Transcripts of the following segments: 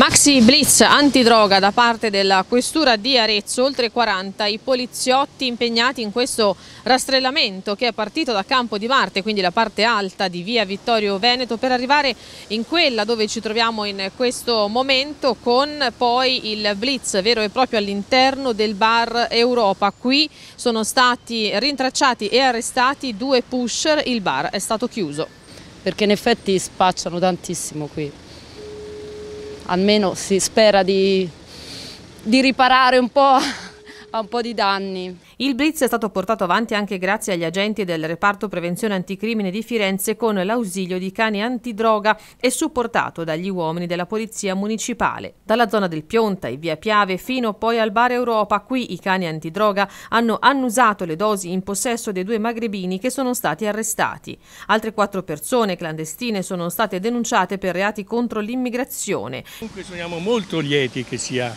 Maxi Blitz antidroga da parte della Questura di Arezzo, oltre 40 i poliziotti impegnati in questo rastrellamento che è partito da Campo di Marte, quindi la parte alta di via Vittorio Veneto, per arrivare in quella dove ci troviamo in questo momento con poi il Blitz vero e proprio all'interno del bar Europa. Qui sono stati rintracciati e arrestati due pusher, il bar è stato chiuso. Perché in effetti spacciano tantissimo qui almeno si spera di, di riparare un po' a un po' di danni. Il blitz è stato portato avanti anche grazie agli agenti del reparto prevenzione anticrimine di Firenze con l'ausilio di cani antidroga e supportato dagli uomini della polizia municipale. Dalla zona del Pionta in via Piave fino poi al bar Europa, qui i cani antidroga hanno annusato le dosi in possesso dei due magrebini che sono stati arrestati. Altre quattro persone clandestine sono state denunciate per reati contro l'immigrazione. Comunque siamo molto lieti che sia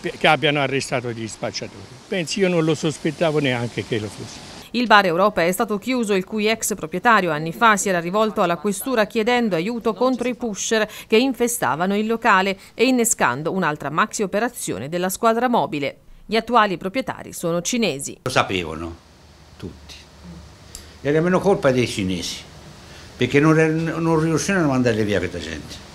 che, che abbiano arrestato gli spacciatori. Penso io non lo sospettavo neanche che lo fosse. Il bar Europa è stato chiuso, il cui ex proprietario anni fa si era rivolto alla questura chiedendo aiuto contro i pusher che infestavano il locale e innescando un'altra maxi operazione della squadra mobile. Gli attuali proprietari sono cinesi. Lo sapevano tutti. Era meno colpa dei cinesi, perché non, non riuscirono a mandare via questa gente.